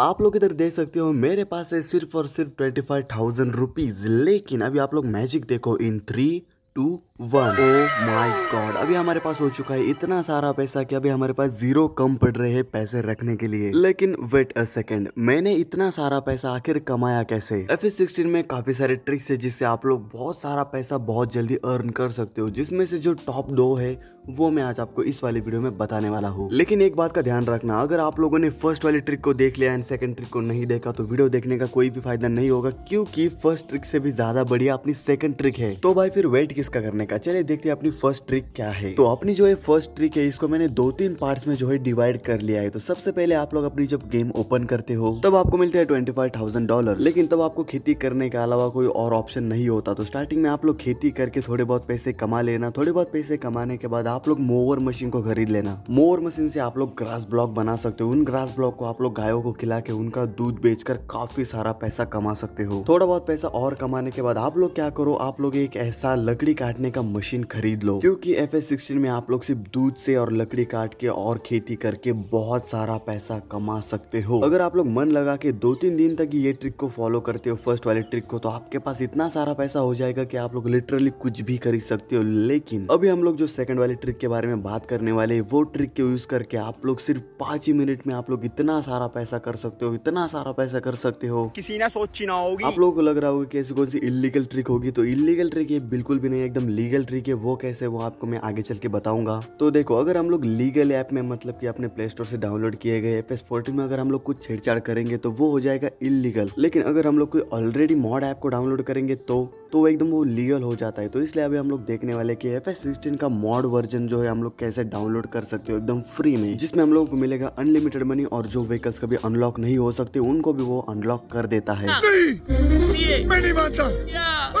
आप लोग इधर देख सकते हो मेरे पास है सिर्फ और सिर्फ ट्वेंटी फाइव थाउजेंड रुपीज़ लेकिन अभी आप लोग मैजिक देखो in three two one oh my god अभी हमारे पास हो चुका है इतना सारा पैसा कि अभी हमारे पास जीरो कम पड़ रहे हैं पैसे रखने के लिए लेकिन वेट अ सेकंड मैंने इतना सारा पैसा आखिर कमाया कैसे एफ एस सिक्सटीन में काफी सारे ट्रिक्स है जिससे आप लोग बहुत सारा पैसा बहुत जल्दी अर्न कर सकते हो जिसमें से जो टॉप दो है वो मैं आज आपको इस वाली वीडियो में बताने वाला हूँ लेकिन एक बात का ध्यान रखना अगर आप लोगों ने फर्स्ट वाली ट्रिक को देख लिया एंड सेकंड ट्रिक को नहीं देखा तो वीडियो देखने का कोई भी फायदा नहीं होगा क्योंकि फर्स्ट ट्रिक से भी ज्यादा बढ़िया अपनी सेकंड ट्रिक है तो भाई फिर वेट किसका करने करने का चलिए देखते हैं अपनी फर्स्ट ट्रिक क्या है तो अपनी जो है फर्स्ट ट्रिक है इसको मैंने दो तीन पार्ट में जो है डिवाइड कर लिया है तो सबसे पहले आप लोग अपनी जब गेम ओपन करते हो तब आपको मिलते हैं ट्वेंटी फाइव थाउजेंड डॉलर लेकिन तब आपको खेती करने के अलावा कोई और ऑप्शन नहीं होता तो स्टार्टिंग में आप लोग खेती करके थोड़े बहुत पैसे कमा लेना थोड़े बहुत पैसे कमाने के बाद आप लोग मोवर मशीन को खरीद लेना मोवर मशीन से आप लोग ग्रास ब्लॉक बना सकते हो उन ग्रास ब्लॉक को आप लोग गायों को खिला के उनका दूध बेचकर काफी सारा पैसा कमा सकते हो थोड़ा बहुत पैसा और कमाने के बाद आप लोग क्या करो आप लोग एक ऐसा लकड़ी काटने का मशीन खरीद लो क्योंकि एफ एस सिक्सटीन में आप लोग सिर्फ दूध से और लकड़ी काट के और खेती करके बहुत सारा पैसा कमा सकते हो अगर आप लोग मन लगा के दो तीन दिन तक ये ट्रिक को फॉलो करते हो फर्स्ट वाले ट्रिक को तो आपके पास इतना सारा पैसा हो जाएगा की आप लोग लिटरली कुछ भी खरीद सकते हो लेकिन अभी हम लोग जो सेकंड वाले ट्रिक के बारे में बात करने वाले वो ट्रिक के यूज करके आप लोग सिर्फ पांच ही मिनट में आप लोग इतना सारा पैसा कर सकते हो इतना सारा पैसा कर सकते हो किसी ना सोची ना होगी आप लोगों को लग रहा होगा कि ऐसी कौन सी इलीगल ट्रिक होगी तो इलीगल ट्रिक ये बिल्कुल भी नहीं एकदम लीगल ट्रिक है वो कैसे वो आपको मैं आगे चल के बताऊंगा तो देखो अगर हम लोग लीगल ऐप में मतलब कि अपने प्ले स्टोर से डाउनलोड किए गए एफ एस में अगर हम लोग कुछ छेड़छाड़ करेंगे तो वो हो जाएगा इलीगल लेकिन अगर हम लोग कोई ऑलरेडी मॉड ऐप को डाउनलोड करेंगे तो तो एकदम वो लीगल हो जाता है तो इसलिए अभी हम लोग देखने वाले कि एफ एस सिक्सटीन का मॉड वर्जन जो है हम लोग कैसे डाउनलोड कर सकते हो एकदम फ्री में जिसमें हम लोगों को मिलेगा अनलिमिटेड मनी और जो व्हीकल्स कभी अनलॉक नहीं हो सकते उनको भी वो अनलॉक कर देता है चाहिए मैं नहीं मानता हाँ।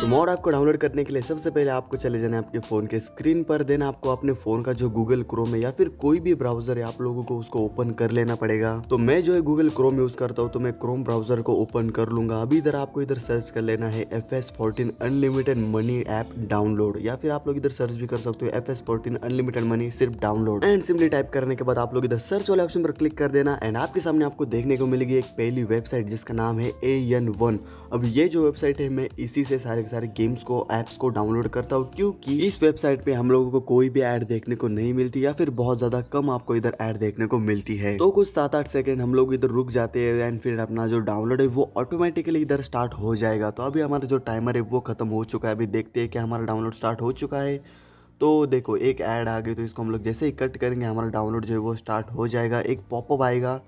तो मोड ऐप को डाउनलोड करने के लिए सबसे पहले आपको चले जाना है आपके फोन के स्क्रीन पर देना आपको अपने फोन का जो गूगल क्रोम है या फिर कोई भी ब्राउजर है आप लोगों को उसको ओपन कर लेना पड़ेगा तो मैं जो है गूगल क्रोम यूज करता हूँ तो मैं क्रोम ब्राउजर को ओपन कर लूंगा अभी इधर आपको इधर सर्च कर लेना है F S fourteen unlimited money app download या फिर आप लोग इधर सर्च भी कर सकते हो F S fourteen unlimited money सिर्फ डाउनलोड एंड सिंपली टाइप करने के बाद आप लोग इधर सर्च वाले ऑप्शन पर क्लिक कर देना एंड आपके सामने आपको देखने को मिलेगी एक पहली वेबसाइट जिसका नाम है ए एन वन अब ये जो वेबसाइट है मैं इसी से सारे के सारे गेम्स को ऐप्स को डाउनलोड करता हूँ क्योंकि इस वेबसाइट पे हम लोगों को कोई भी ऐड देखने को नहीं मिलती या फिर बहुत ज़्यादा कम आपको इधर ऐड देखने को मिलती है तो कुछ सात आठ सेकेंड हम लोग इधर रुक जाते हैं एंड फिर अपना जो डाउनलोड है वो ऑटोमेटिकली इधर स्टार्ट हो जाएगा तो अभी हमारा जो टाइमर है वो ख़त्म हो चुका है अभी देखते हैं कि हमारा डाउनलोड स्टार्ट हो चुका है तो देखो एक ऐड आ गई तो इसको हम लोग जैसे ही कट करेंगे हमारा डाउनलोड जो है वो स्टार्ट हो जाएगा एक पॉपअप आएगा वेट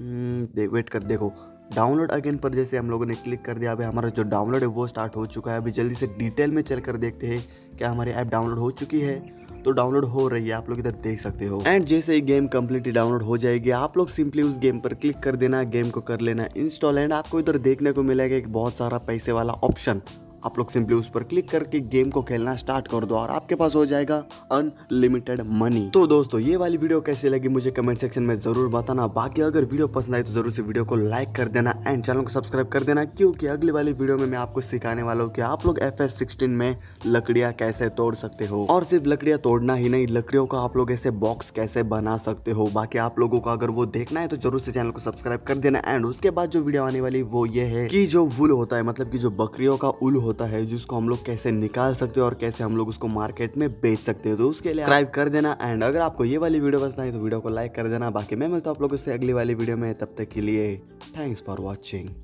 हम्म, कर देखो डाउनलोड अगेन पर जैसे हम लोगों ने क्लिक कर दिया अभी हमारा जो डाउनलोड है वो स्टार्ट हो चुका है अभी जल्दी से डिटेल में चल कर देखते हैं क्या हमारी ऐप डाउनलोड हो चुकी है तो डाउनलोड हो रही है आप लोग इधर देख सकते हो एंड जैसे ही गेम कम्प्लीटली डाउनलोड हो जाएगी आप लोग सिंपली उस गेम पर क्लिक कर देना गेम को कर लेना इंस्टॉल एंड आपको इधर देखने को मिलेगा एक बहुत सारा पैसे वाला ऑप्शन आप लोग सिंपली उस पर क्लिक करके गेम को खेलना स्टार्ट कर दो और आपके पास हो जाएगा अनलिमिटेड मनी तो दोस्तों ये वाली वीडियो कैसी लगी मुझे कमेंट सेक्शन में जरूर बताना बाकी अगर वीडियो पसंद आए तो जरूर से वीडियो को लाइक कर देना एंड चैनल को सब्सक्राइब कर देना क्योंकि अगली वाली वीडियो में मैं आपको सिखाने वाला हूँ कि आप लोग एफ एस सिक्सटीन में लकड़िया कैसे तोड़ सकते हो और सिर्फ लकड़िया तोड़ना ही नहीं लकड़ियों का आप लोग ऐसे बॉक्स कैसे बना सकते हो बाकी आप लोगों को अगर वो देखना है तो जरूर से चैनल को सब्सक्राइब कर देना एंड उसके बाद जो वीडियो आने वाली वो ये है की जो वुल होता है मतलब की जो बकरियों का उल होता है जिसको हम लोग कैसे निकाल सकते हैं और कैसे हम लोग उसको मार्केट में बेच सकते हैं तो उसके लिए सब्सक्राइब कर देना एंड अगर आपको ये वाली वीडियो पसंद आई तो वीडियो को लाइक कर देना बाकी मैं मिलता हूँ आप लोगों से अगली वाली वीडियो में तब तक के लिए थैंक्स फॉर वॉचिंग